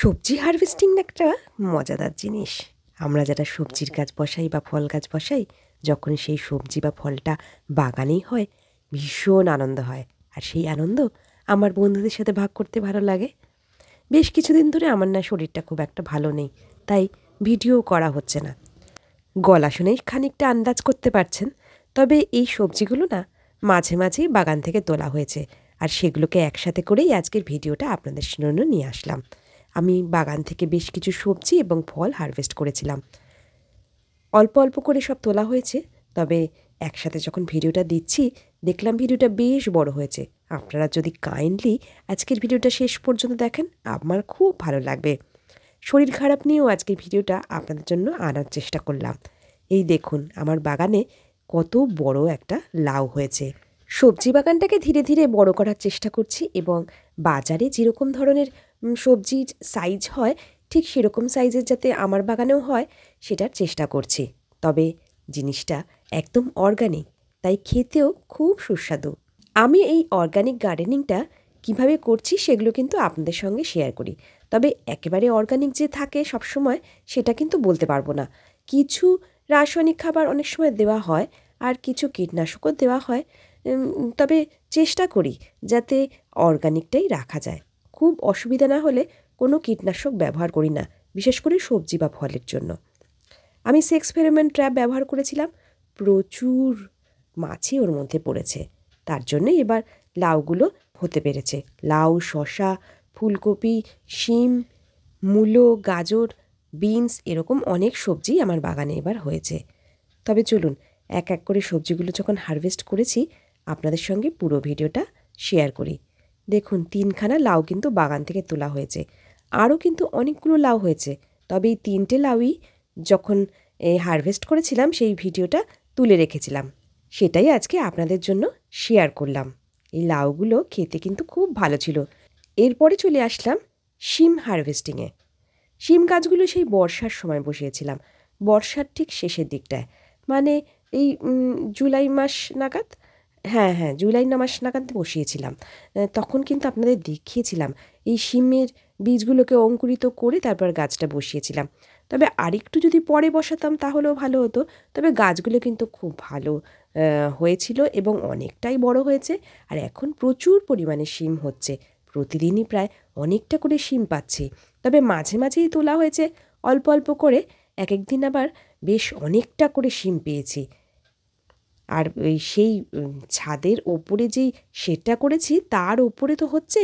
সবজি হারভেস্টিং একটা মজাদার জিনিস আমরা যারা সবজির গাছ বসাই বা ফল গাছ বসাই যখন সেই সবজি বা ফলটা বাগানেই হয় ভীষণ আনন্দ হয় আর সেই আনন্দ আমার বন্ধুদের সাথে ভাগ করতে ভালো লাগে বেশ কিছুদিন ধরে আমার না শরীরটা খুব একটা ভালো নেই তাই ভিডিও করা হচ্ছে না গলা শুনেই খানিকটা আন্দাজ করতে পারছেন তবে এই সবজিগুলো না মাঝে মাঝেই বাগান থেকে তোলা হয়েছে আর সেগুলোকে একসাথে করেই আজকের ভিডিওটা আপনাদের জন্য নিয়ে আসলাম আমি বাগান থেকে বেশ কিছু সবজি এবং ফল হারভেস্ট করেছিলাম অল্প অল্প করে সব তোলা হয়েছে তবে একসাথে যখন ভিডিওটা দিচ্ছি দেখলাম ভিডিওটা বেশ বড় হয়েছে আপনারা যদি কাইন্ডলি আজকের ভিডিওটা শেষ পর্যন্ত দেখেন আমার খুব ভালো লাগবে শরীর খারাপ নিয়েও আজকের ভিডিওটা আপনাদের জন্য আনার চেষ্টা করলাম এই দেখুন আমার বাগানে কত বড় একটা লাউ হয়েছে সবজি বাগানটাকে ধীরে ধীরে বড় করার চেষ্টা করছি এবং বাজারে যেরকম ধরনের সবজির সাইজ হয় ঠিক সেরকম সাইজের যাতে আমার বাগানেও হয় সেটার চেষ্টা করছি তবে জিনিসটা একদম অর্গানিক তাই খেতেও খুব সুস্বাদু আমি এই অর্গানিক গার্ডেনিংটা কিভাবে করছি সেগুলো কিন্তু আপনাদের সঙ্গে শেয়ার করি তবে একেবারে অর্গানিক যে থাকে সবসময় সেটা কিন্তু বলতে পারবো না কিছু রাসায়নিক খাবার অনেক সময় দেওয়া হয় আর কিছু কীটনাশকও দেওয়া হয় তবে চেষ্টা করি যাতে অর্গানিকটাই রাখা যায় খুব অসুবিধা না হলে কোনো কীটনাশক ব্যবহার করি না বিশেষ করে সবজি বা ফলের জন্য আমি সেক্স ফেরোমেন ট্র্যাপ ব্যবহার করেছিলাম প্রচুর মাছি ওর মধ্যে পড়েছে তার জন্য এবার লাউগুলো হতে পেরেছে লাউ শশা ফুলকপি শিম মূলো গাজর বিনস এরকম অনেক সবজি আমার বাগানে এবার হয়েছে তবে চলুন এক এক করে সবজিগুলো যখন হারভেস্ট করেছি আপনাদের সঙ্গে পুরো ভিডিওটা শেয়ার করি দেখুন তিনখানা লাউ কিন্তু বাগান থেকে তোলা হয়েছে আরও কিন্তু অনেকগুলো লাউ হয়েছে তবে এই তিনটে লাউই যখন হারভেস্ট করেছিলাম সেই ভিডিওটা তুলে রেখেছিলাম সেটাই আজকে আপনাদের জন্য শেয়ার করলাম এই লাউগুলো খেতে কিন্তু খুব ভালো ছিল এরপরে চলে আসলাম শিম হারভেস্টিংয়ে শিম গাছগুলো সেই বর্ষার সময় বসিয়েছিলাম বর্ষার ঠিক শেষের দিকটায় মানে এই জুলাই মাস নাগাদ হ্যাঁ হ্যাঁ জুলাই ন মাস নাগাদ বসিয়েছিলাম তখন কিন্তু আপনাদের দেখিয়েছিলাম এই সিমের বীজগুলোকে অঙ্কুরিত করে তারপর গাছটা বসিয়েছিলাম তবে আরেকটু যদি পরে বসাতাম তাহলেও ভালো হতো তবে গাছগুলো কিন্তু খুব ভালো হয়েছিল এবং অনেকটাই বড় হয়েছে আর এখন প্রচুর পরিমাণে সিম হচ্ছে প্রতিদিনই প্রায় অনেকটা করে সিম পাচ্ছি তবে মাঝে মাঝেই তোলা হয়েছে অল্প অল্প করে এক একদিন আবার বেশ অনেকটা করে সিম পেয়েছি আর ওই সেই ছাদের ওপরে যেই শেডটা করেছি তার ওপরে তো হচ্ছে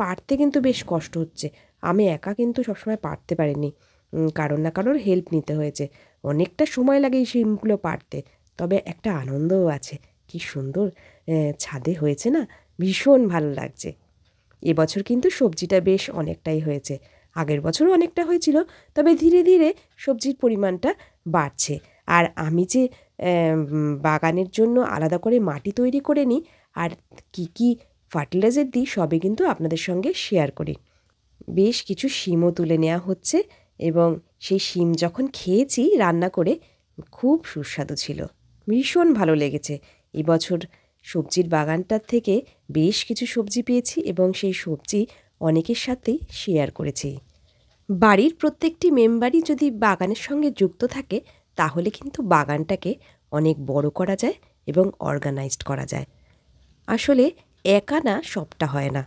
পারতে কিন্তু বেশ কষ্ট হচ্ছে আমি একা কিন্তু সবসময় পারতে পারিনি কারণ না কারোর হেল্প নিতে হয়েছে অনেকটা সময় লাগে এই শিমগুলো পারতে তবে একটা আনন্দও আছে কি সুন্দর ছাদে হয়েছে না ভীষণ ভালো লাগছে এবছর কিন্তু সবজিটা বেশ অনেকটাই হয়েছে আগের বছরও অনেকটা হয়েছিল তবে ধীরে ধীরে সবজির পরিমাণটা বাড়ছে আর আমি যে বাগানের জন্য আলাদা করে মাটি তৈরি করে নিই আর কি কি ফার্টিলাইজার দিই সবই কিন্তু আপনাদের সঙ্গে শেয়ার করি বেশ কিছু শিমও তুলে নেওয়া হচ্ছে এবং সেই শিম যখন খেয়েছি রান্না করে খুব সুস্বাদু ছিল ভীষণ ভালো লেগেছে এবছর সবজির বাগানটার থেকে বেশ কিছু সবজি পেয়েছি এবং সেই সবজি অনেকের সাথেই শেয়ার করেছি বাড়ির প্রত্যেকটি মেম্বারই যদি বাগানের সঙ্গে যুক্ত থাকে তাহলে কিন্তু বাগানটাকে অনেক বড় করা যায় এবং অর্গানাইজড করা যায় আসলে একা না সবটা হয় না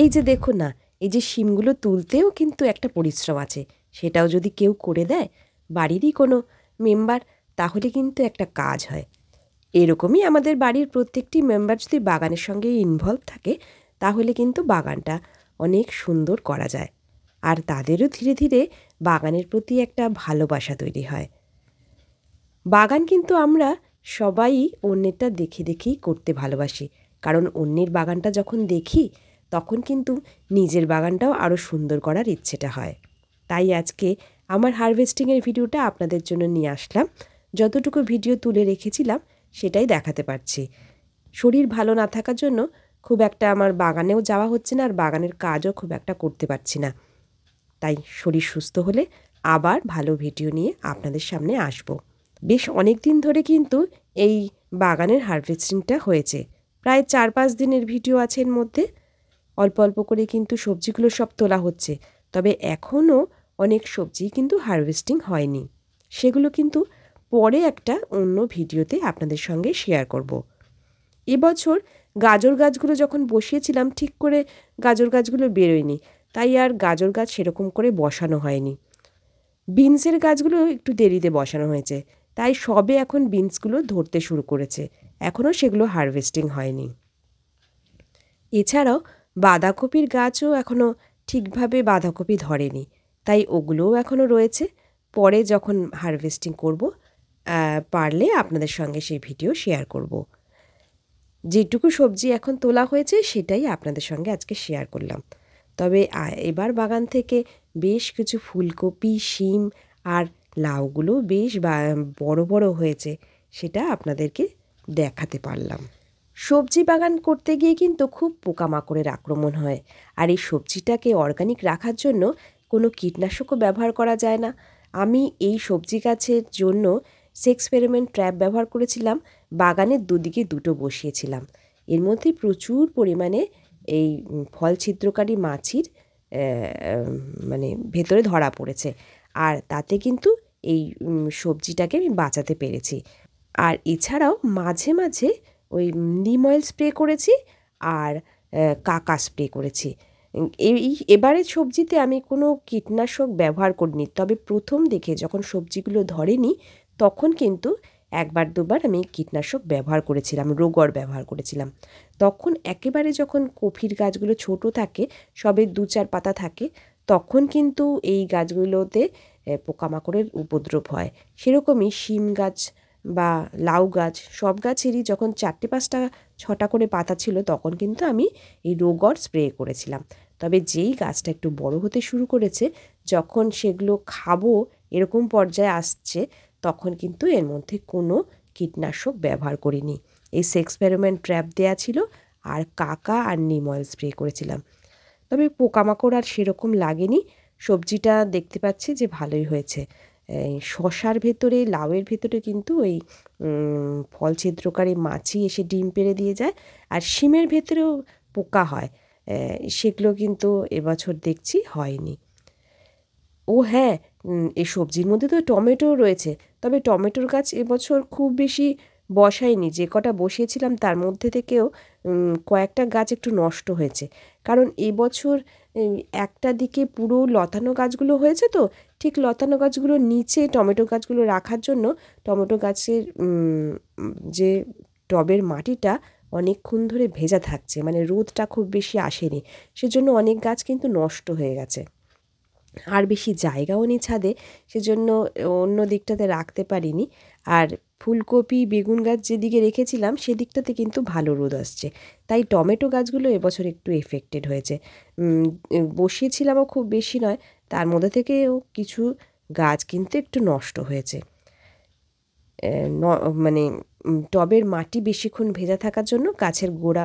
এই যে দেখো না এই যে শিমগুলো তুলতেও কিন্তু একটা পরিশ্রম আছে সেটাও যদি কেউ করে দেয় বাড়িরই কোনো মেম্বার তাহলে কিন্তু একটা কাজ হয় এরকমই আমাদের বাড়ির প্রত্যেকটি মেম্বার যদি বাগানের সঙ্গে ইনভলভ থাকে তাহলে কিন্তু বাগানটা অনেক সুন্দর করা যায় আর তাদেরও ধীরে ধীরে বাগানের প্রতি একটা ভালোবাসা তৈরি হয় বাগান কিন্তু আমরা সবাই অন্যেরটা দেখে দেখেই করতে ভালোবাসি কারণ অন্যের বাগানটা যখন দেখি তখন কিন্তু নিজের বাগানটাও আরও সুন্দর করার ইচ্ছেটা হয় তাই আজকে আমার হারভেস্টিংয়ের ভিডিওটা আপনাদের জন্য নিয়ে আসলাম যতটুকু ভিডিও তুলে রেখেছিলাম সেটাই দেখাতে পারছি শরীর ভালো না থাকার জন্য খুব একটা আমার বাগানেও যাওয়া হচ্ছে না আর বাগানের কাজও খুব একটা করতে পারছি না তাই শরীর সুস্থ হলে আবার ভালো ভিডিও নিয়ে আপনাদের সামনে আসবো বেশ অনেক দিন ধরে কিন্তু এই বাগানের হারভেস্টিংটা হয়েছে প্রায় চার পাঁচ দিনের ভিডিও আছে এর মধ্যে অল্প অল্প করে কিন্তু সবজিগুলো সব তোলা হচ্ছে তবে এখনও অনেক সবজি কিন্তু হারভেস্টিং হয়নি সেগুলো কিন্তু পরে একটা অন্য ভিডিওতে আপনাদের সঙ্গে শেয়ার করব। এবছর গাজর গাছগুলো যখন বসিয়েছিলাম ঠিক করে গাজর গাছগুলো বেরোয়নি তাই আর গাজর গাছ সেরকম করে বসানো হয়নি বিনসের গাছগুলো একটু দেরিতে বসানো হয়েছে তাই সবে এখন বিনসগুলো ধরতে শুরু করেছে এখনও সেগুলো হারভেস্টিং হয়নি এছাড়াও বাঁধাকপির গাছও এখনও ঠিকভাবে বাঁধাকপি ধরেনি তাই ওগুলোও এখনও রয়েছে পরে যখন হারভেস্টিং করব পারলে আপনাদের সঙ্গে সেই ভিডিও শেয়ার করব যেটুকু সবজি এখন তোলা হয়েছে সেটাই আপনাদের সঙ্গে আজকে শেয়ার করলাম তবে এবার বাগান থেকে বেশ কিছু ফুলকপি শিম আর লাউগুলো বেশ বড় বড় হয়েছে সেটা আপনাদেরকে দেখাতে পারলাম সবজি বাগান করতে গিয়ে কিন্তু খুব পোকামাকড়ের আক্রমণ হয় আর এই সবজিটাকে অর্গানিক রাখার জন্য কোনো কীটনাশকও ব্যবহার করা যায় না আমি এই সবজি গাছের জন্য সেক্সপেরিমেন্ট ট্র্যাপ ব্যবহার করেছিলাম বাগানের দুদিকে দুটো বসিয়েছিলাম এর মধ্যে প্রচুর পরিমাণে এই ফল ছিদ্রকারী মাছির মানে ভেতরে ধরা পড়েছে আর তাতে কিন্তু এই সবজিটাকে আমি বাঁচাতে পেরেছি আর এছাড়াও মাঝে মাঝে ওই নিম অয়েল স্প্রে করেছি আর কাকা স্প্রে করেছি এই এবারে সবজিতে আমি কোনো কীটনাশক ব্যবহার করিনি তবে প্রথম দেখে যখন সবজিগুলো ধরেনি তখন কিন্তু একবার দুবার আমি কীটনাশক ব্যবহার করেছিলাম রোগর ব্যবহার করেছিলাম তখন একেবারে যখন কফির গাছগুলো ছোট থাকে সবে দু চার পাতা থাকে তখন কিন্তু এই গাছগুলোতে পোকামাকড়ের উপদ্রব হয় সেরকমই শিম গাছ বা লাউ গাছ সব গাছেরই যখন চারটে পাঁচটা ছটা করে পাতা ছিল তখন কিন্তু আমি এই রোগর স্প্রে করেছিলাম তবে যেই গাছটা একটু বড় হতে শুরু করেছে যখন সেগুলো খাবো এরকম পর্যায়ে আসছে তখন কিন্তু এর মধ্যে কোনো কীটনাশক ব্যবহার করিনি এই সেক্সপেরিমেন্ট ট্র্যাপ দেয়া ছিল আর কাকা আর নিম অয়েল স্প্রে করেছিলাম তবে পোকামাকড় আর সেরকম লাগেনি সবজিটা দেখতে পাচ্ছি যে ভালোই হয়েছে শশার ভেতরে লাউয়ের ভেতরে কিন্তু ওই ফল ছিদ্রকারী মাছি এসে ডিম পেড়ে দিয়ে যায় আর শিমের ভেতরেও পোকা হয় সেগুলো কিন্তু এবছর দেখছি হয়নি ও হ্যাঁ এই সবজির মধ্যে তো টমেটো রয়েছে তবে টমেটোর গাছ এবছর খুব বেশি বসায়নি যে কটা বসিয়েছিলাম তার মধ্যে থেকেও কয়েকটা গাছ একটু নষ্ট হয়েছে কারণ এবছর একটা দিকে পুরো লতানো গাছগুলো হয়েছে তো ঠিক লতানো গাছগুলো নিচে টমেটো গাছগুলো রাখার জন্য টমেটো গাছের যে টবের মাটিটা অনেকক্ষণ ধরে ভেজা থাকছে মানে রোদটা খুব বেশি আসেনি সেজন্য অনেক গাছ কিন্তু নষ্ট হয়ে গেছে আর বেশি জায়গাও নি ছাদে সেজন্য অন্য দিকটাতে রাখতে পারিনি আর ফুলকপি বেগুন গাছ যেদিকে রেখেছিলাম সেদিকটাতে কিন্তু ভালো রোদ আসছে তাই টমেটো গাছগুলো এবছর একটু এফেক্টেড হয়েছে বসিয়েছিলামও খুব বেশি নয় তার মধ্যে থেকেও কিছু গাছ কিন্তু একটু নষ্ট হয়েছে মানে টবের মাটি বেশিক্ষণ ভেজা থাকার জন্য গাছের গোড়া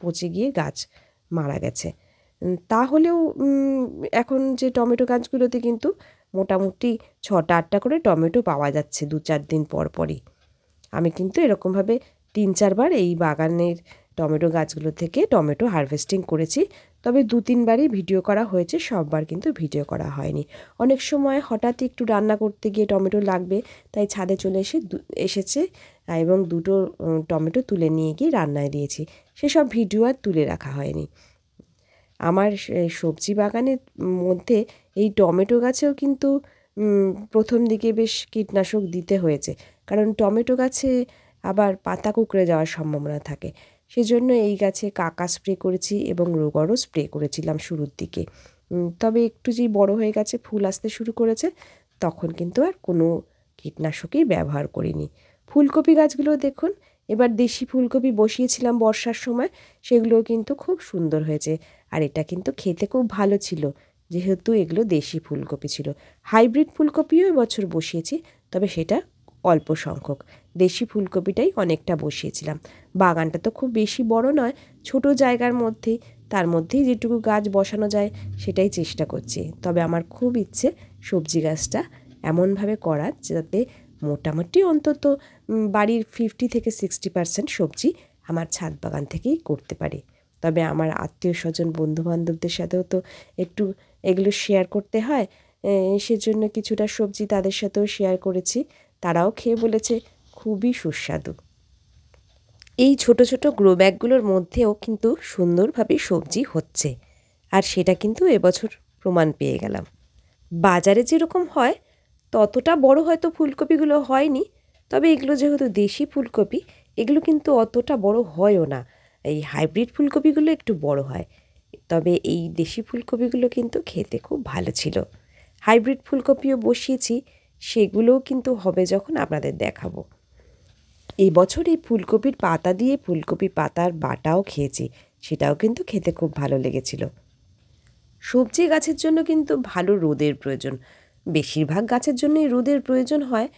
পচে গিয়ে গাছ মারা গেছে তাহলেও এখন যে টমেটো গাছগুলোতে কিন্তু মোটামুটি ছটা আটটা করে টমেটো পাওয়া যাচ্ছে দু চার দিন পর পরই আমি কিন্তু এরকমভাবে তিন চারবার এই বাগানের টমেটো গাছগুলো থেকে টমেটো হারভেস্টিং করেছি তবে দু তিনবারই ভিডিও করা হয়েছে সববার কিন্তু ভিডিও করা হয়নি অনেক সময় হঠাৎই একটু রান্না করতে গিয়ে টমেটো লাগবে তাই ছাদে চলে এসে এসেছে এবং দুটো টমেটো তুলে নিয়ে গিয়ে রান্নায় দিয়েছি সেসব ভিডিও আর তুলে রাখা হয়নি আমার সবজি বাগানের মধ্যে এই টমেটো গাছেও কিন্তু প্রথম দিকে বেশ কীটনাশক দিতে হয়েছে কারণ টমেটো গাছে আবার পাতা কুকড়ে যাওয়ার সম্ভাবনা থাকে সেজন্য এই গাছে কাকা স্প্রে করেছি এবং রোগরও স্প্রে করেছিলাম শুরুর দিকে তবে একটু যেই বড় হয়ে গেছে ফুল আসতে শুরু করেছে তখন কিন্তু আর কোনো কীটনাশকই ব্যবহার করিনি ফুলকপি গাছগুলো দেখুন এবার দেশি ফুলকপি বসিয়েছিলাম বর্ষার সময় সেগুলো কিন্তু খুব সুন্দর হয়েছে আর এটা কিন্তু খেতে খুব ভালো ছিল যেহেতু এগুলো দেশি ফুলকপি ছিল হাইব্রিড ফুলকপিও এবছর বসিয়েছি তবে সেটা অল্প সংখ্যক দেশি ফুলকপিটাই অনেকটা বসিয়েছিলাম বাগানটা তো খুব বেশি বড় নয় ছোট জায়গার মধ্যেই তার মধ্যেই যেটুকু গাছ বসানো যায় সেটাই চেষ্টা করছি তবে আমার খুব ইচ্ছে সবজি গাছটা এমনভাবে করার যাতে মোটামুটি অন্তত বাড়ির ফিফটি থেকে সিক্সটি পার্সেন্ট সবজি আমার ছাদ বাগান থেকেই করতে পারি তবে আমার আত্মীয় স্বজন বন্ধুবান্ধবদের সাথেও তো একটু এগুলো শেয়ার করতে হয় সেজন্য কিছুটা সবজি তাদের সাথেও শেয়ার করেছি তারাও খেয়ে বলেছে খুবই সুস্বাদু এই ছোট ছোট গ্রো ব্যাগগুলোর মধ্যেও কিন্তু সুন্দরভাবে সবজি হচ্ছে আর সেটা কিন্তু এবছর প্রমাণ পেয়ে গেলাম বাজারে যেরকম হয় ততটা বড় হয়তো ফুলকপিগুলো হয়নি তবে এগুলো যেহেতু দেশি ফুলকপি এগুলো কিন্তু অতটা বড় হয়ও না এই হাইব্রিড ফুলকপিগুলো একটু বড় হয় তবে এই দেশি ফুলকপিগুলো কিন্তু খেতে খুব ভালো ছিল হাইব্রিড ফুলকপিও বসিয়েছি সেগুলোও কিন্তু হবে যখন আপনাদের দেখাবো এবছর এই ফুলকপির পাতা দিয়ে ফুলকপি পাতার বাটাও খেয়েছি সেটাও কিন্তু খেতে খুব ভালো লেগেছিল সবজি গাছের জন্য কিন্তু ভালো রোদের প্রয়োজন বেশিরভাগ গাছের জন্যই রোদের প্রয়োজন হয়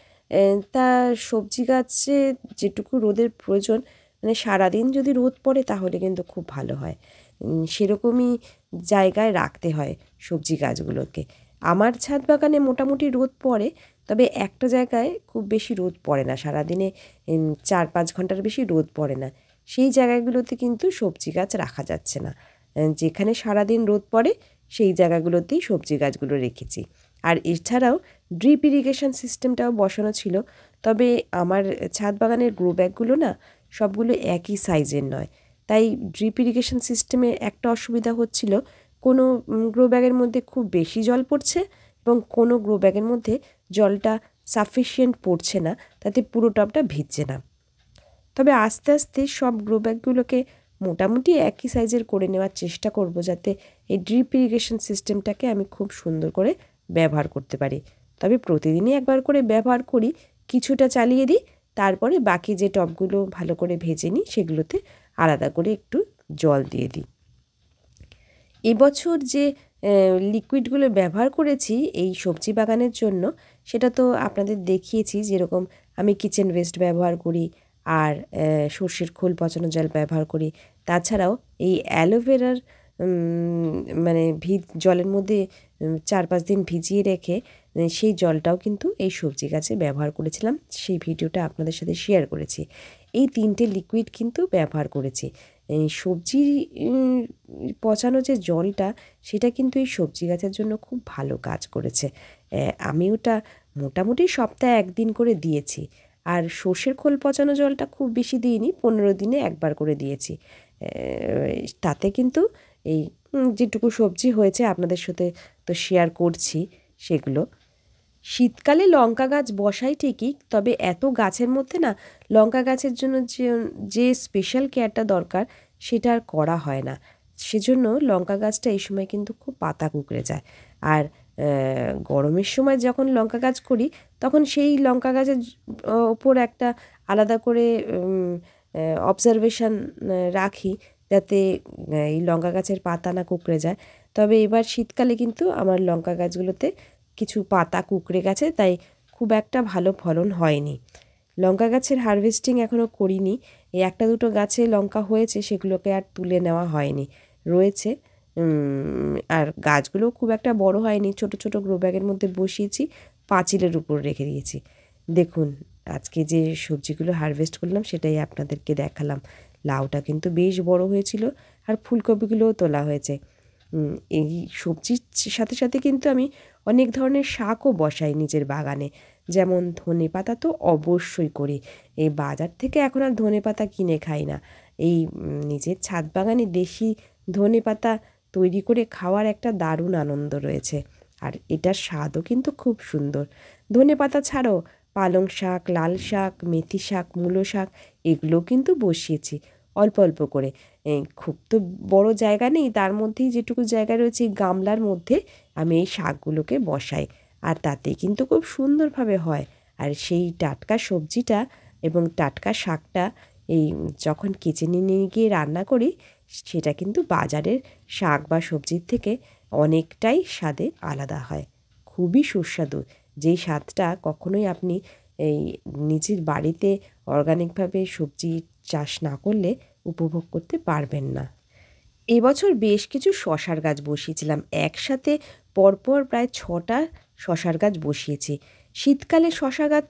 তা সবজি গাছে যেটুকু রোদের প্রয়োজন মানে সারাদিন যদি রোদ পড়ে তাহলে কিন্তু খুব ভালো হয় সেরকমই জায়গায় রাখতে হয় সবজি গাছগুলোকে আমার ছাদ বাগানে মোটামুটি রোদ পড়ে তবে একটা জায়গায় খুব বেশি রোদ পড়ে না সারাদিনে চার পাঁচ ঘন্টার বেশি রোদ পড়ে না সেই জায়গাগুলোতে কিন্তু সবজি গাছ রাখা যাচ্ছে না যেখানে সারাদিন রোদ পড়ে সেই জায়গাগুলোতেই সবজি গাছগুলো রেখেছি আর এছাড়াও ড্রিপ ইরিগেশন সিস্টেমটাও বসানো ছিল তবে আমার ছাদ বাগানের গ্রো ব্যাগগুলো না সবগুলো একই সাইজের নয় তাই ড্রিপ ইরিগেশন সিস্টেমে একটা অসুবিধা হচ্ছিল কোনো গ্রো ব্যাগের মধ্যে খুব বেশি জল পড়ছে এবং কোনো গ্রো ব্যাগের মধ্যে জলটা সাফিসিয়েন্ট পড়ছে না তাতে পুরো টবটা ভিজছে না তবে আস্তে আস্তে সব গ্রো ব্যাগগুলোকে মোটামুটি একই সাইজের করে নেওয়ার চেষ্টা করব যাতে এই ড্রিপ ইরিগেশন সিস্টেমটাকে আমি খুব সুন্দর করে ব্যবহার করতে পারি তবে প্রতিদিনই একবার করে ব্যবহার করি কিছুটা চালিয়ে দিই তারপরে বাকি যে টবগুলো ভালো করে ভেজে নিই সেগুলোতে আলাদা করে একটু জল দিয়ে দিই এবছর যে লিকুইডগুলো ব্যবহার করেছি এই সবজি বাগানের জন্য সেটা তো আপনাদের দেখিয়েছি যেরকম আমি কিচেন ওয়েস্ট ব্যবহার করি আর সর্ষের খোল পচানো জল ব্যবহার করি তাছাড়াও এই অ্যালোভেরার মানে ভিজ জলের মধ্যে চার পাঁচ দিন ভিজিয়ে রেখে সেই জলটাও কিন্তু এই সবজি গাছে ব্যবহার করেছিলাম সেই ভিডিওটা আপনাদের সাথে শেয়ার করেছি এই তিনটে লিকুইড কিন্তু ব্যবহার করেছি সবজি পচানো যে জলটা সেটা কিন্তু এই সবজি গাছের জন্য খুব ভালো কাজ করেছে আমি ওটা মোটামুটি সপ্তাহে একদিন করে দিয়েছি আর সর্ষের খোল পচানো জলটা খুব বেশি দিইনি পনেরো দিনে একবার করে দিয়েছি তাতে কিন্তু এই যেটুকু সবজি হয়েছে আপনাদের সাথে তো শেয়ার করছি সেগুলো শীতকালে লঙ্কা গাছ বসাই ঠিকই তবে এত গাছের মধ্যে না লঙ্কা গাছের জন্য যে যে স্পেশাল কেয়ারটা দরকার সেটা আর করা হয় না সেজন্য লঙ্কা গাছটা এই সময় কিন্তু খুব পাতা কুঁকড়ে যায় আর গরমের সময় যখন লঙ্কা গাছ করি তখন সেই লঙ্কা গাছের ওপর একটা আলাদা করে অবজারভেশান রাখি যাতে এই লঙ্কা গাছের পাতা না কুঁকড়ে যায় তবে এবার শীতকালে কিন্তু আমার লঙ্কা গাছগুলোতে কিছু পাতা কুকড়ে গেছে তাই খুব একটা ভালো ফলন হয়নি লঙ্কা গাছের হারভেস্টিং এখনও করিনি এই একটা দুটো গাছে লঙ্কা হয়েছে সেগুলোকে আর তুলে নেওয়া হয়নি রয়েছে আর গাছগুলো খুব একটা বড় হয়নি ছোট ছোট গ্রো ব্যাগের মধ্যে বসিয়েছি পাঁচিলের উপর রেখে দিয়েছি দেখুন আজকে যে সবজিগুলো হারভেস্ট করলাম সেটাই আপনাদেরকে দেখালাম লাউটা কিন্তু বেশ বড় হয়েছিল আর ফুলকপিগুলোও তোলা হয়েছে এই সবজির সাথে সাথে কিন্তু আমি অনেক ধরনের শাকও বসাই নিজের বাগানে যেমন ধনে পাতা তো অবশ্যই করি এই বাজার থেকে এখন আর ধনে পাতা কিনে খাই না এই নিজের ছাদ বাগানে দেশি ধনে পাতা তৈরি করে খাওয়ার একটা দারুণ আনন্দ রয়েছে আর এটার স্বাদও কিন্তু খুব সুন্দর ধনে পাতা ছাড়াও পালং শাক লাল শাক মেথি শাক মূলো শাক এগুলো কিন্তু বসিয়েছি অল্প অল্প করে খুব তো বড় জায়গা নেই তার মধ্যেই যেটুকু জায়গা রয়েছে গামলার মধ্যে আমি এই শাকগুলোকে বসাই আর তাতে কিন্তু খুব সুন্দরভাবে হয় আর সেই টাটকা সবজিটা এবং টাটকা শাকটা এই যখন কিচেনে নিয়ে গিয়ে রান্না করি সেটা কিন্তু বাজারের শাক বা সবজির থেকে অনেকটাই স্বাদে আলাদা হয় খুবই সুস্বাদু যেই স্বাদটা কখনোই আপনি এই নিজের বাড়িতে অর্গানিকভাবে সবজি চাষ না করলে উপভোগ করতে পারবেন না এবছর বেশ কিছু শশার গাছ বসিয়েছিলাম একসাথে পরপর প্রায় ছটা শশার গাছ বসিয়েছি শীতকালে শশা গাছ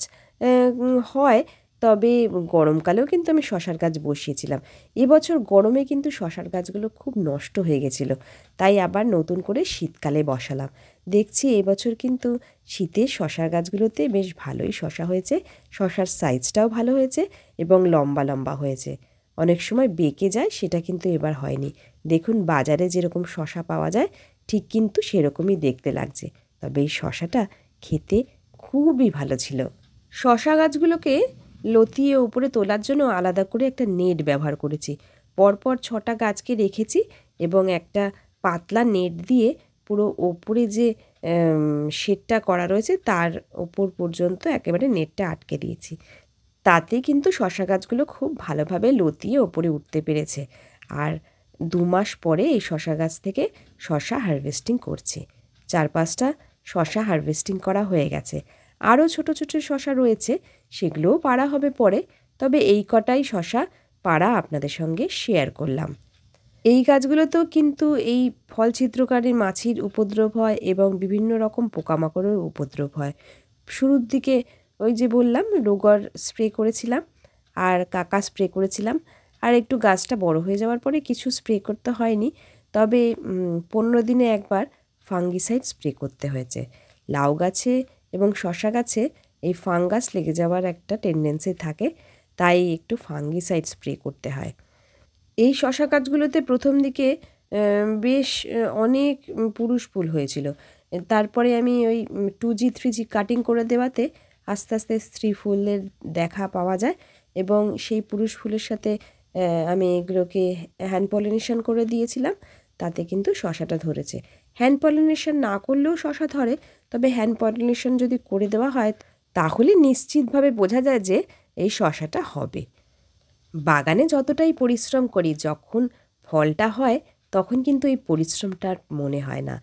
হয় তবে গরমকালেও কিন্তু আমি শশার গাছ বসিয়েছিলাম এবছর গরমে কিন্তু শশার গাছগুলো খুব নষ্ট হয়ে গেছিলো তাই আবার নতুন করে শীতকালে বসালাম দেখছি এবছর কিন্তু শীতে শশার গাছগুলোতে বেশ ভালোই শশা হয়েছে শশার সাইজটাও ভালো হয়েছে এবং লম্বা লম্বা হয়েছে অনেক সময় বেঁকে যায় সেটা কিন্তু এবার হয়নি দেখুন বাজারে যেরকম শশা পাওয়া যায় ঠিক কিন্তু সেরকমই দেখতে লাগছে তবে এই শশাটা খেতে খুবই ভালো ছিল শশা গাছগুলোকে লতিয়ে উপরে তোলার জন্য আলাদা করে একটা নেট ব্যবহার করেছি পরপর ছটা গাছকে রেখেছি এবং একটা পাতলা নেট দিয়ে পুরো ওপরে যে শেডটা করা রয়েছে তার ওপর পর্যন্ত একেবারে নেটটা আটকে দিয়েছি তাতে কিন্তু শশা গাছগুলো খুব ভালোভাবে লতিয়ে ওপরে উঠতে পেরেছে আর দু মাস পরে এই শশা গাছ থেকে শশা হারভেস্টিং করছে চার পাঁচটা শশা হারভেস্টিং করা হয়ে গেছে আরও ছোট ছোট শশা রয়েছে সেগুলোও পাড়া হবে পরে তবে এই কটাই শশা পাড়া আপনাদের সঙ্গে শেয়ার করলাম এই গাছগুলোতেও কিন্তু এই ফল ছিদ্রকারী মাছির উপদ্রব হয় এবং বিভিন্ন রকম পোকামাকড়ের উপদ্রব হয় শুরুর দিকে ওই যে বললাম রোগর স্প্রে করেছিলাম আর কাকা স্প্রে করেছিলাম আর একটু গাছটা বড় হয়ে যাওয়ার পরে কিছু স্প্রে করতে হয়নি তবে পনেরো দিনে একবার ফাঙ্গিসাইড স্প্রে করতে হয়েছে লাউ গাছে এবং শশা গাছে এই ফাঙ্গাস লেগে যাওয়ার একটা টেন্ডেন্সি থাকে তাই একটু ফাঙ্গিসাইড স্প্রে করতে হয় এই শশা গাছগুলোতে প্রথম দিকে বেশ অনেক পুরুষ ফুল হয়েছিল তারপরে আমি ওই two G three G cutting করে দেওয়াতে আস্তে আস্তে স্ত্রী ফুলের দেখা পাওয়া যায় এবং সেই পুরুষ ফুলের সাথে আমি এগুলোকে হ্যান্ড পলিনেশন করে দিয়েছিলাম তাতে কিন্তু শশাটা ধরেছে হ্যান্ড পলিনেশন না করলেও শশা ধরে তবে হ্যান্ড পলিনেশন যদি করে দেওয়া হয় তাহলে নিশ্চিতভাবে বোঝা যায় যে এই শশাটা হবে বাগানে যতটাই পরিশ্রম করি যখন ফলটা হয় তখন কিন্তু এই পরিশ্রমটার মনে হয় না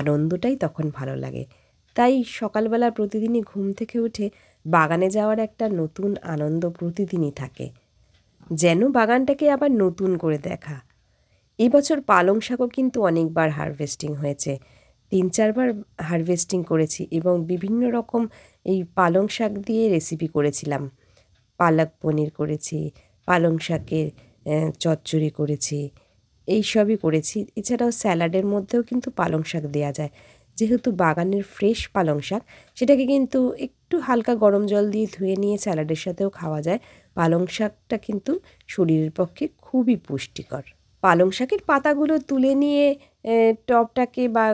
আনন্দটাই তখন ভালো লাগে তাই সকালবেলা প্রতিদিনই ঘুম থেকে উঠে বাগানে যাওয়ার একটা নতুন আনন্দ প্রতিদিনই থাকে যেন বাগানটাকে আবার নতুন করে দেখা এবছর পালং শাকও কিন্তু অনেকবার হারভেস্টিং হয়েছে তিন চারবার হারভেস্টিং করেছি এবং বিভিন্ন রকম এই পালং শাক দিয়ে রেসিপি করেছিলাম পালক পনির করেছি পালং শাকের চচ্চড়ি করেছি এই সবই করেছি এছাড়াও স্যালাডের মধ্যেও কিন্তু পালং শাক দেওয়া যায় যেহেতু বাগানের ফ্রেশ পালং শাক সেটাকে কিন্তু একটু হালকা গরম জল দিয়ে ধুয়ে নিয়ে স্যালাডের সাথেও খাওয়া যায় পালং শাকটা কিন্তু শরীরের পক্ষে খুবই পুষ্টিকর পালং শাকের পাতাগুলো তুলে নিয়ে টবটাকে বা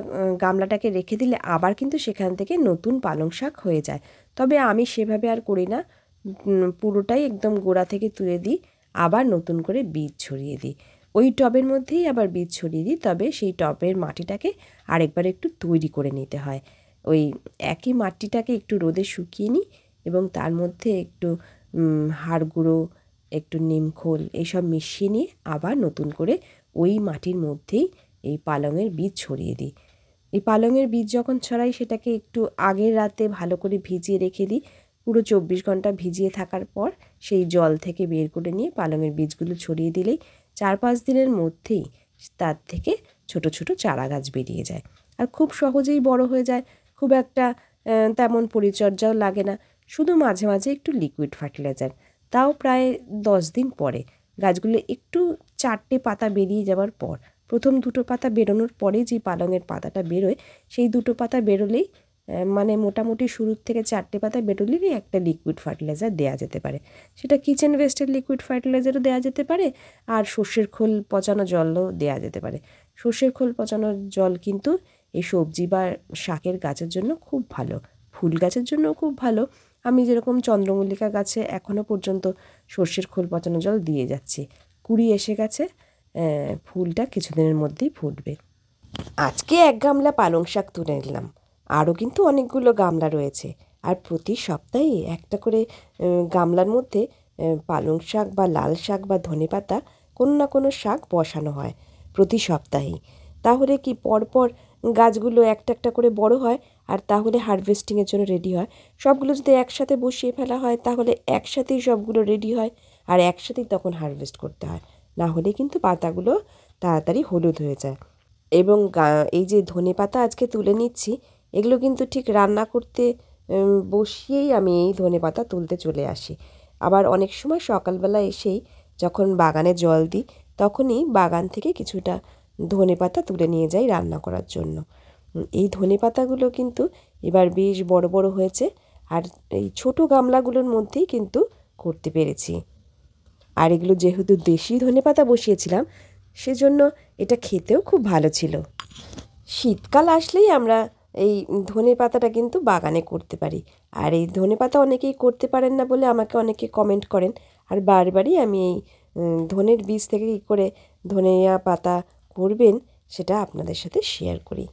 গামলাটাকে রেখে দিলে আবার কিন্তু সেখান থেকে নতুন পালং শাক হয়ে যায় তবে আমি সেভাবে আর করি না পুরোটাই একদম গোড়া থেকে তুলে দিই আবার নতুন করে বীজ ছড়িয়ে দিই ওই টবের মধ্যেই আবার বীজ ছড়িয়ে দিই তবে সেই টবের মাটিটাকে আরেকবার একটু তৈরি করে নিতে হয় ওই একই মাটিটাকে একটু রোদে শুকিয়ে নিই এবং তার মধ্যে একটু হাড় গুঁড়ো একটু নিমখোল এইসব মিশিয়ে নিয়ে আবার নতুন করে ওই মাটির মধ্যেই এই পালংয়ের বীজ ছড়িয়ে দিই এই পালংয়ের বীজ যখন ছড়াই সেটাকে একটু আগের রাতে ভালো করে ভিজিয়ে রেখে দিই পুরো চব্বিশ ঘন্টা ভিজিয়ে থাকার পর সেই জল থেকে বের করে নিয়ে পালংয়ের বীজগুলো ছড়িয়ে দিলেই চার পাঁচ দিনের মধ্যেই তার থেকে ছোট ছোট চারা গাছ বেরিয়ে যায় আর খুব সহজেই বড় হয়ে যায় খুব একটা তেমন পরিচর্যাও লাগে না শুধু মাঝে মাঝে একটু লিকুইড ফার্টিলাইজার তাও প্রায় দশ দিন পরে গাছগুলো একটু চারটে পাতা বেরিয়ে যাওয়ার পর প্রথম দুটো পাতা বেরোনোর পরে যে পালংয়ের পাতাটা বেরোয় সেই দুটো পাতা বেরোলেই মানে মোটামুটি শুরুর থেকে চারটে পাতা বেটুলিরই একটা লিকুইড ফার্টিলাইজার দেওয়া যেতে পারে সেটা কিচেন ওয়েস্টের লিকুইড ফার্টিলাইজারও দেওয়া যেতে পারে আর সর্ষের খোল পচানো জলও দেওয়া যেতে পারে সর্ষের খোল পচানো জল কিন্তু এই সবজি বা শাকের গাছের জন্য খুব ভালো ফুল গাছের জন্য খুব ভালো আমি যেরকম চন্দ্রমল্লিকা গাছে এখনও পর্যন্ত সর্ষের খোল পচানো জল দিয়ে যাচ্ছি কুড়ি এসে গেছে ফুলটা কিছুদিনের মধ্যেই ফুটবে আজকে এক গামলা পালং শাক তুলে নিলাম আরও কিন্তু অনেকগুলো গামলা রয়েছে আর প্রতি সপ্তাহে একটা করে গামলার মধ্যে পালং শাক বা লাল শাক বা ধনে পাতা কোনো না কোনো শাক বসানো হয় প্রতি সপ্তাহেই তাহলে কি পরপর গাছগুলো একটা একটা করে বড় হয় আর তাহলে হারভেস্টিংয়ের জন্য রেডি হয় সবগুলো যদি একসাথে বসিয়ে ফেলা হয় তাহলে একসাথেই সবগুলো রেডি হয় আর একসাথেই তখন হারভেস্ট করতে হয় না হলে কিন্তু পাতাগুলো তাড়াতাড়ি হলুদ হয়ে যায় এবং এই যে ধনে পাতা আজকে তুলে নিচ্ছি এগুলো কিন্তু ঠিক রান্না করতে বসিয়েই আমি এই ধনে পাতা তুলতে চলে আসি আবার অনেক সময় সকালবেলা এসেই যখন বাগানে জল দিই তখনই বাগান থেকে কিছুটা ধনে পাতা তুলে নিয়ে যাই রান্না করার জন্য এই ধনে পাতাগুলো কিন্তু এবার বেশ বড় বড় হয়েছে আর এই ছোট গামলাগুলোর মধ্যেই কিন্তু করতে পেরেছি আর এগুলো যেহেতু দেশি ধনে পাতা বসিয়েছিলাম সেজন্য এটা খেতেও খুব ভালো ছিল শীতকাল আসলেই আমরা এই ধনে পাতাটা কিন্তু বাগানে করতে পারি আর এই ধনে পাতা অনেকেই করতে পারেন না বলে আমাকে অনেকে কমেন্ট করেন আর বারবারই আমি এই ধনের বীজ থেকে কী করে ধনিয়া পাতা করবেন সেটা আপনাদের সাথে শেয়ার করি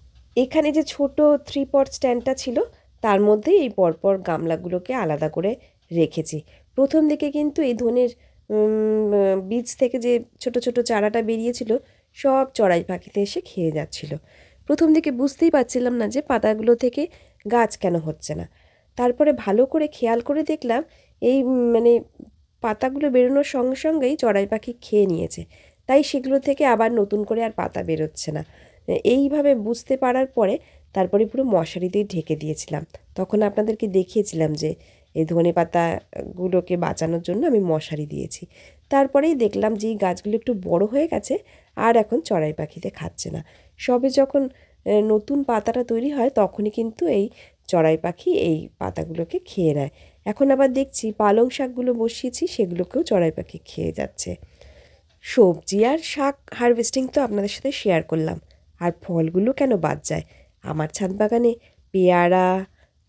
এখানে যে ছোট থ্রি পট স্ট্যান্ডটা ছিল তার মধ্যে এই পরপর গামলাগুলোকে আলাদা করে রেখেছি প্রথম দিকে কিন্তু এই ধনের বীজ থেকে যে ছোট ছোট চারাটা বেরিয়েছিল সব চড়াই পাখিতে এসে খেয়ে যাচ্ছিল প্রথম দিকে বুঝতেই পারছিলাম না যে পাতাগুলো থেকে গাছ কেন হচ্ছে না তারপরে ভালো করে খেয়াল করে দেখলাম এই মানে পাতাগুলো বেরোনোর সঙ্গে সঙ্গেই চড়াই পাখি খেয়ে নিয়েছে তাই সেগুলো থেকে আবার নতুন করে আর পাতা বেরোচ্ছে না এইভাবে বুঝতে পারার পরে তারপরে পুরো মশারি দিয়ে ঢেকে দিয়েছিলাম তখন আপনাদেরকে দেখিয়েছিলাম যে এই ধনে পাতাগুলোকে বাঁচানোর জন্য আমি মশারি দিয়েছি তারপরেই দেখলাম যে এই গাছগুলো একটু বড় হয়ে গেছে আর এখন চড়াই পাখিতে খাচ্ছে না সবে যখন নতুন পাতাটা তৈরি হয় তখনই কিন্তু এই চড়াই পাখি এই পাতাগুলোকে খেয়ে নেয় এখন আবার দেখছি পালং শাকগুলো বসিয়েছি সেগুলোকেও চড়াই পাখি খেয়ে যাচ্ছে সবজি আর শাক হারভেস্টিং তো আপনাদের সাথে শেয়ার করলাম আর ফলগুলো কেন বাদ যায় আমার ছাদ বাগানে পেয়ারা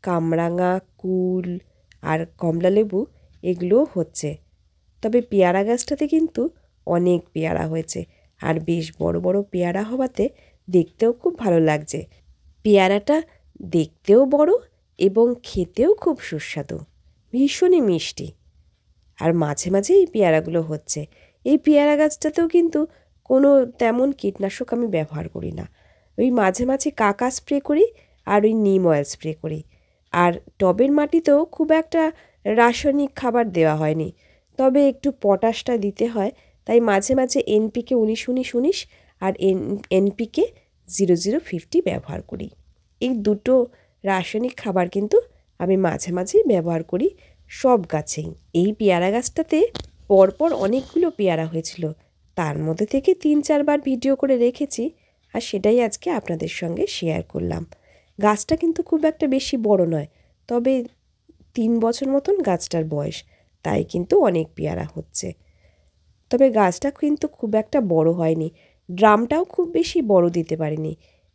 কামরাঙা কুল আর কমলা লেবু এগুলোও হচ্ছে তবে পেয়ারা গাছটাতে কিন্তু অনেক পেয়ারা হয়েছে আর বেশ বড় বড় পেয়ারা হওয়াতে দেখতেও খুব ভালো লাগছে পেয়ারাটা দেখতেও বড় এবং খেতেও খুব সুস্বাদু ভীষণই মিষ্টি আর মাঝে মাঝে এই পেয়ারাগুলো হচ্ছে এই পেয়ারা গাছটাতেও কিন্তু কোনো তেমন কীটনাশক আমি ব্যবহার করি না ওই মাঝে মাঝে কাকা স্প্রে করি আর ওই নিম অয়েল স্প্রে করি আর টবের মাটিতেও খুব একটা রাসায়নিক খাবার দেওয়া হয়নি তবে একটু পটাশটা দিতে হয় তাই মাঝে মাঝে এনপিকে উনিশ উনিশ উনিশ আর N NPK zero zero fifty ব্যবহার করি এই দুটো রাসায়নিক খাবার কিন্তু আমি মাঝে মাঝেই ব্যবহার করি সব গাছেই এই পেয়ারা গাছটাতে পরপর অনেকগুলো পেয়ারা হয়েছিল তার মধ্যে থেকে তিন চারবার ভিডিও করে রেখেছি আর সেটাই আজকে আপনাদের সঙ্গে শেয়ার করলাম গাছটা কিন্তু খুব একটা বেশি বড় নয় তবে তিন বছর মতন গাছটার বয়স তাই কিন্তু অনেক পেয়ারা হচ্ছে তবে গাছটা কিন্তু খুব একটা বড় হয়নি ড্রামটাও খুব বেশি বড় দিতে পারিনি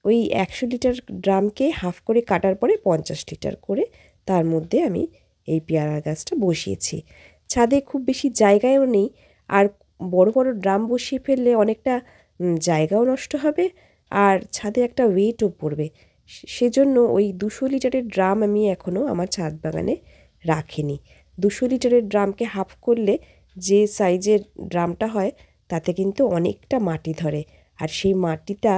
ওই একশো লিটার ড্রামকে হাফ করে কাটার পরে পঞ্চাশ লিটার করে তার মধ্যে আমি এই পেয়ারা গাছটা বসিয়েছি ছাদে খুব বেশি জায়গায়ও নেই আর বড় বড় ড্রাম বসিয়ে ফেললে অনেকটা জায়গাও নষ্ট হবে আর ছাদে একটা ওয়েটও পড়বে সেজন্য ওই দুশো লিটারের ড্রাম আমি এখনও আমার ছাদ বাগানে রাখিনি দুশো লিটারের ড্রামকে হাফ করলে যে সাইজের ড্রামটা হয় তাতে কিন্তু অনেকটা মাটি ধরে আর সেই মাটিটা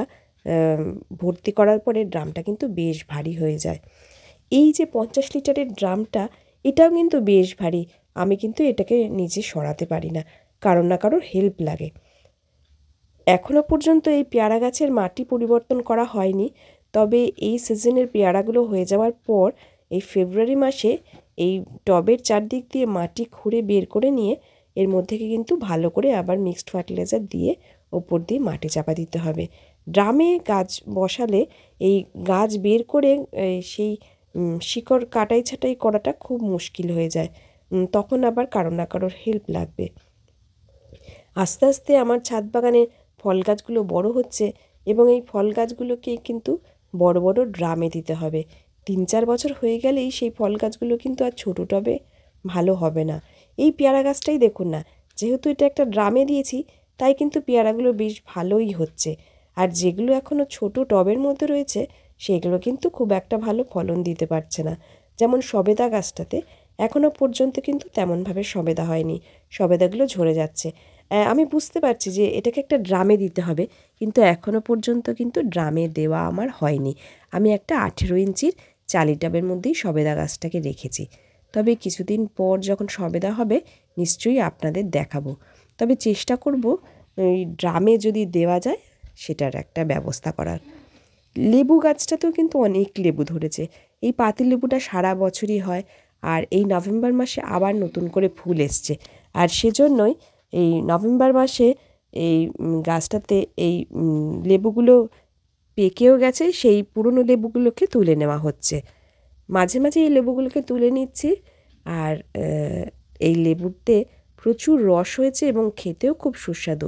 ভর্তি করার পরে ড্রামটা কিন্তু বেশ ভারী হয়ে যায় এই যে পঞ্চাশ লিটারের ড্রামটা এটাও কিন্তু বেশ ভারী আমি কিন্তু এটাকে নিজে সরাতে পারি না কারণ না কারোর হেল্প লাগে এখনও পর্যন্ত এই পেয়ারা গাছের মাটি পরিবর্তন করা হয়নি তবে এই সিজনের পেয়ারাগুলো হয়ে যাওয়ার পর এই ফেব্রুয়ারি মাসে এই টবের চারদিক দিয়ে মাটি খুঁড়ে বের করে নিয়ে এর মধ্যেকে কিন্তু ভালো করে আবার মিক্সড ফার্টিলাইজার দিয়ে ওপর দিয়ে মাটি চাপা দিতে হবে ড্রামে গাছ বসালে এই গাছ বের করে সেই শিকড় কাটাই ছাটাই করাটা খুব মুশকিল হয়ে যায় তখন আবার কারো না কারোর হেল্প লাগবে আস্তে আস্তে আমার ছাদ বাগানে ফল গাছগুলো বড় হচ্ছে এবং এই ফল গাছগুলোকে কিন্তু বড় বড় ড্রামে দিতে হবে তিন চার বছর হয়ে গেলেই সেই ফল গাছগুলো কিন্তু আর ছোটো টবে ভালো হবে না এই পেয়ারা গাছটাই দেখুন না যেহেতু এটা একটা ড্রামে দিয়েছি তাই কিন্তু পেয়ারাগুলো বেশ ভালোই হচ্ছে আর যেগুলো এখনও ছোট টবের মধ্যে রয়েছে সেগুলো কিন্তু খুব একটা ভালো ফলন দিতে পারছে না যেমন সবেদা গাছটাতে এখনও পর্যন্ত কিন্তু তেমনভাবে সবেদা হয়নি সবেদাগুলো ঝরে যাচ্ছে আমি বুঝতে পারছি যে এটাকে একটা ড্রামে দিতে হবে কিন্তু এখনও পর্যন্ত কিন্তু ড্রামে দেওয়া আমার হয়নি আমি একটা আঠেরো ইঞ্চির চালি টাবের মধ্যেই সবেদা গাছটাকে রেখেছি তবে কিছুদিন পর যখন সবেদা হবে নিশ্চয়ই আপনাদের দেখাবো তবে চেষ্টা করব এই ড্রামে যদি দেওয়া যায় সেটার একটা ব্যবস্থা করার লেবু গাছটাতেও কিন্তু অনেক লেবু ধরেছে এই পাতিল লেবুটা সারা বছরই হয় আর এই নভেম্বর মাসে আবার নতুন করে ফুল এসছে আর সেজন্যই এই নভেম্বর মাসে এই গাছটাতে এই লেবুগুলো পেকেও গেছে সেই পুরনো লেবুগুলোকে তুলে নেওয়া হচ্ছে মাঝে মাঝে এই লেবুগুলোকে তুলে নিচ্ছি আর এই লেবুতে প্রচুর রস হয়েছে এবং খেতেও খুব সুস্বাদু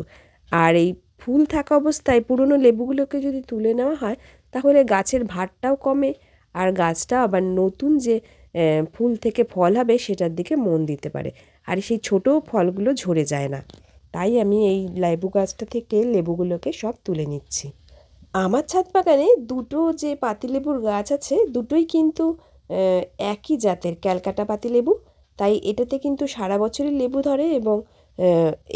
আর এই ফুল থাকা অবস্থায় পুরনো লেবুগুলোকে যদি তুলে নেওয়া হয় তাহলে গাছের ভারটাও কমে আর গাছটা আবার নতুন যে ফুল থেকে ফল হবে সেটার দিকে মন দিতে পারে আর সেই ছোট ফলগুলো ঝরে যায় না তাই আমি এই লেবু গাছটা থেকে লেবুগুলোকে সব তুলে নিচ্ছি আমার ছাদ বাগানে দুটো যে পাতিলেবুর গাছ আছে দুটোই কিন্তু একই জাতের ক্যালকাটা লেবু তাই এটাতে কিন্তু সারা বছরই লেবু ধরে এবং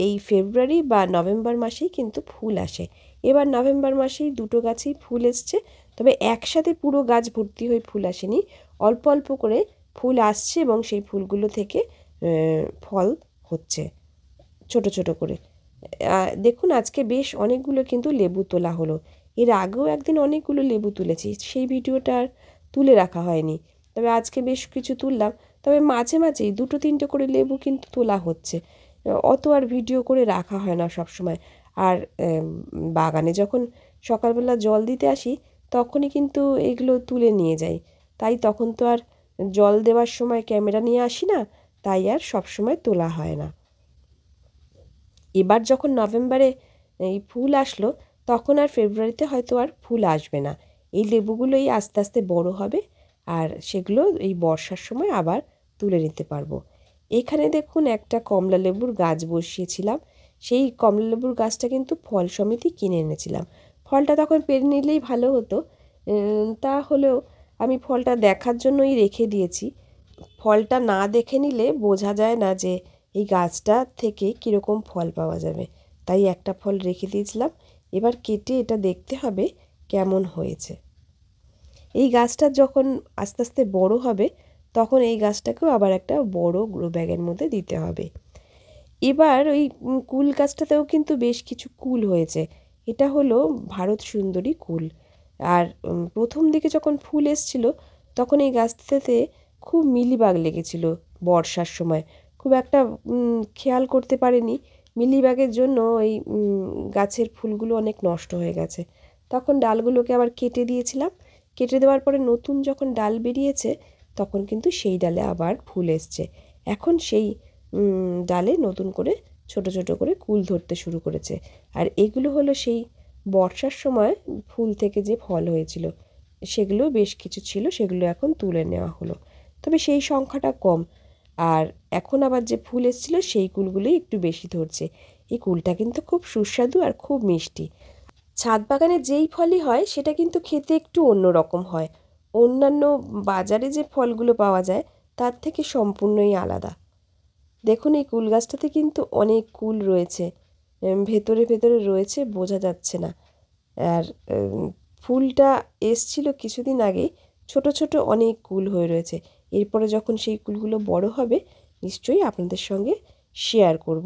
এই ফেব্রুয়ারি বা নভেম্বর মাসেই কিন্তু ফুল আসে এবার নভেম্বর মাসেই দুটো গাছেই ফুল এসছে তবে একসাথে পুরো গাছ ভর্তি হয়ে ফুল আসেনি অল্প অল্প করে ফুল আসছে এবং সেই ফুলগুলো থেকে ফল হচ্ছে ছোট ছোট করে দেখুন আজকে বেশ অনেকগুলো কিন্তু লেবু তোলা হলো এর আগেও একদিন অনেকগুলো লেবু তুলেছি সেই ভিডিওটা আর তুলে রাখা হয়নি তবে আজকে বেশ কিছু তুললাম তবে মাঝে মাঝেই দুটো তিনটে করে লেবু কিন্তু তোলা হচ্ছে অত আর ভিডিও করে রাখা হয় না সব সময় আর বাগানে যখন সকালবেলা জল দিতে আসি তখনই কিন্তু এগুলো তুলে নিয়ে যাই তাই তখন তো আর জল দেওয়ার সময় ক্যামেরা নিয়ে আসি না তাই আর সব সময় তোলা হয় না এবার যখন নভেম্বরে এই ফুল আসলো তখন আর ফেব্রুয়ারিতে হয়তো আর ফুল আসবে না এই লেবুগুলোই আস্তে আস্তে বড় হবে আর সেগুলো এই বর্ষার সময় আবার তুলে নিতে পারবো এখানে দেখুন একটা কমলা লেবুর গাছ বসিয়েছিলাম সেই কমলা লেবুর গাছটা কিন্তু ফল সমিতি কিনে এনেছিলাম ফলটা তখন পেরে নিলেই ভালো হতো তা হলেও আমি ফলটা দেখার জন্যই রেখে দিয়েছি ফলটা না দেখে নিলে বোঝা যায় না যে এই গাছটা থেকে কীরকম ফল পাওয়া যাবে তাই একটা ফল রেখে দিয়েছিলাম এবার কেটে এটা দেখতে হবে কেমন হয়েছে এই গাছটা যখন আস্তে আস্তে বড় হবে তখন এই গাছটাকেও আবার একটা বড় গ্রো ব্যাগের মধ্যে দিতে হবে এবার ওই কুল গাছটাতেও কিন্তু বেশ কিছু কুল হয়েছে এটা হলো ভারত সুন্দরী কুল আর প্রথম দিকে যখন ফুল এসছিল তখন এই গাছটাতে খুব মিলিবাগ লেগেছিল বর্ষার সময় খুব একটা খেয়াল করতে পারেনি মিলিবাগের জন্য ওই গাছের ফুলগুলো অনেক নষ্ট হয়ে গেছে তখন ডালগুলোকে আবার কেটে দিয়েছিলাম কেটে দেওয়ার পরে নতুন যখন ডাল বেরিয়েছে তখন কিন্তু সেই ডালে আবার ফুল এসছে এখন সেই ডালে নতুন করে ছোট ছোট করে কুল ধরতে শুরু করেছে আর এগুলো হলো সেই বর্ষার সময় ফুল থেকে যে ফল হয়েছিল সেগুলো বেশ কিছু ছিল সেগুলো এখন তুলে নেওয়া হলো তবে সেই সংখ্যাটা কম আর এখন আবার যে ফুল এসেছিলো সেই কুলগুলোই একটু বেশি ধরছে এই কুলটা কিন্তু খুব সুস্বাদু আর খুব মিষ্টি ছাদ বাগানে যেই ফলই হয় সেটা কিন্তু খেতে একটু অন্য রকম হয় অন্যান্য বাজারে যে ফলগুলো পাওয়া যায় তার থেকে সম্পূর্ণই আলাদা দেখুন এই কুল গাছটাতে কিন্তু অনেক কুল রয়েছে ভেতরে ভেতরে রয়েছে বোঝা যাচ্ছে না আর ফুলটা এসছিল কিছুদিন আগেই ছোট ছোট অনেক কুল হয়ে রয়েছে এরপরে যখন সেই কুলগুলো বড় হবে নিশ্চয়ই আপনাদের সঙ্গে শেয়ার করব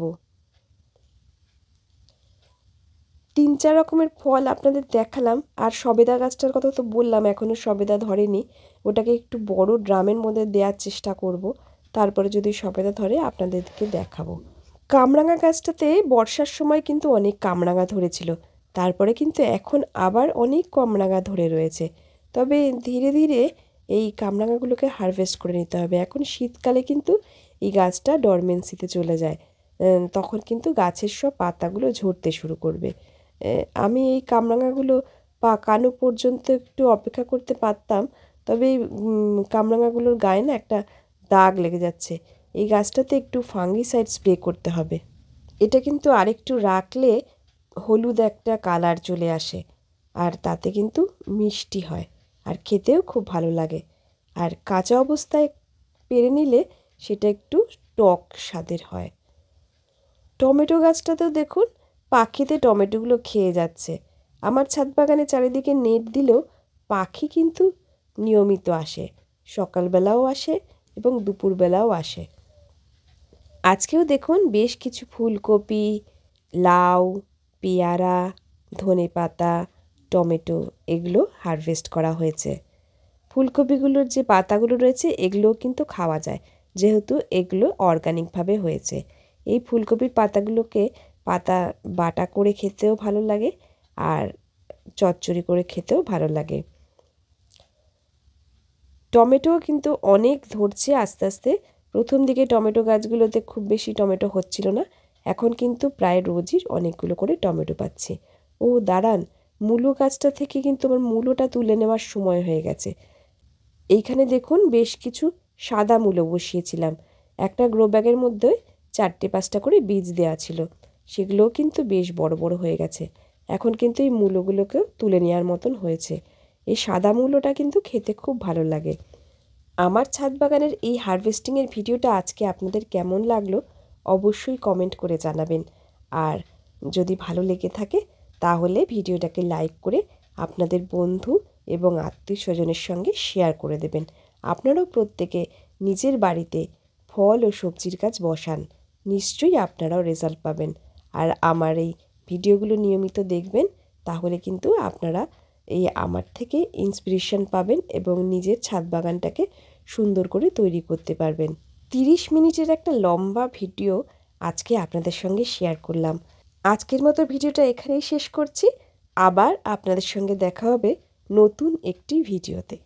তিন চার রকমের ফল আপনাদের দেখালাম আর সবেদা গাছটার কথা তো বললাম এখনও সবেদা ধরেনি ওটাকে একটু বড় ড্রামের মধ্যে দেওয়ার চেষ্টা করব তারপরে যদি সবেদা ধরে আপনাদেরকে দেখাবো কামরাঙা গাছটাতে বর্ষার সময় কিন্তু অনেক কামরাঙা ধরেছিল তারপরে কিন্তু এখন আবার অনেক কামরাঙা ধরে রয়েছে তবে ধীরে ধীরে এই কামরাঙাগুলোকে হারভেস্ট করে নিতে হবে এখন শীতকালে কিন্তু এই গাছটা ডরমেন্সিতে চলে যায় তখন কিন্তু গাছের সব পাতাগুলো ঝরতে শুরু করবে আমি এই কামরাঙাগুলো পাকানো পর্যন্ত একটু অপেক্ষা করতে পারতাম তবে এই কামরাঙাগুলোর গায়ে না একটা দাগ লেগে যাচ্ছে এই গাছটাতে একটু ফাঙ্গিসাইড স্প্রে করতে হবে এটা কিন্তু আরেকটু রাখলে হলুদ একটা কালার চলে আসে আর তাতে কিন্তু মিষ্টি হয় আর খেতেও খুব ভালো লাগে আর কাঁচা অবস্থায় পেরে নিলে সেটা একটু টক স্বাদের হয় টমেটো গাছটাতেও দেখুন পাখিতে টমেটোগুলো খেয়ে যাচ্ছে আমার ছাদ বাগানে চারিদিকে নেট দিলেও পাখি কিন্তু নিয়মিত আসে সকালবেলাও আসে এবং দুপুরবেলাও আসে আজকেও দেখুন বেশ কিছু ফুলকপি লাউ পেয়ারা ধনে পাতা টমেটো এগুলো হারভেস্ট করা হয়েছে ফুলকপিগুলোর যে পাতাগুলো রয়েছে এগুলোও কিন্তু খাওয়া যায় যেহেতু এগুলো অর্গানিকভাবে হয়েছে এই ফুলকপির পাতাগুলোকে পাতা বাটা করে খেতেও ভালো লাগে আর চচ্চড়ি করে খেতেও ভালো লাগে টমেটো কিন্তু অনেক ধরছে আস্তে আস্তে প্রথম দিকে টমেটো গাছগুলোতে খুব বেশি টমেটো হচ্ছিল না এখন কিন্তু প্রায় রোজই অনেকগুলো করে টমেটো পাচ্ছে ও দাঁড়ান মূলো গাছটা থেকে কিন্তু আমার মূলোটা তুলে নেওয়ার সময় হয়ে গেছে এইখানে দেখুন বেশ কিছু সাদা মূলো বসিয়েছিলাম একটা গ্রো ব্যাগের মধ্যে চারটে পাঁচটা করে বীজ দেওয়া ছিল সেগুলোও কিন্তু বেশ বড় বড় হয়ে গেছে এখন কিন্তু এই মূলোগুলোকেও তুলে নেওয়ার মতন হয়েছে এই সাদা মূলোটা কিন্তু খেতে খুব ভালো লাগে আমার ছাদ বাগানের এই হারভেস্টিংয়ের ভিডিওটা আজকে আপনাদের কেমন লাগলো অবশ্যই কমেন্ট করে জানাবেন আর যদি ভালো লেগে থাকে তাহলে ভিডিওটাকে লাইক করে আপনাদের বন্ধু এবং আত্মীয় স্বজনের সঙ্গে শেয়ার করে দেবেন আপনারাও প্রত্যেকে নিজের বাড়িতে ফল ও সবজির গাছ বসান নিশ্চয়ই আপনারাও রেজাল্ট পাবেন আর আমার এই ভিডিওগুলো নিয়মিত দেখবেন তাহলে কিন্তু আপনারা এই আমার থেকে ইন্সপিরেশন পাবেন এবং নিজের ছাদ বাগানটাকে সুন্দর করে তৈরি করতে পারবেন তিরিশ মিনিটের একটা লম্বা ভিডিও আজকে আপনাদের সঙ্গে শেয়ার করলাম আজকের মতো ভিডিওটা এখানেই শেষ করছি আবার আপনাদের সঙ্গে দেখা হবে নতুন একটি ভিডিওতে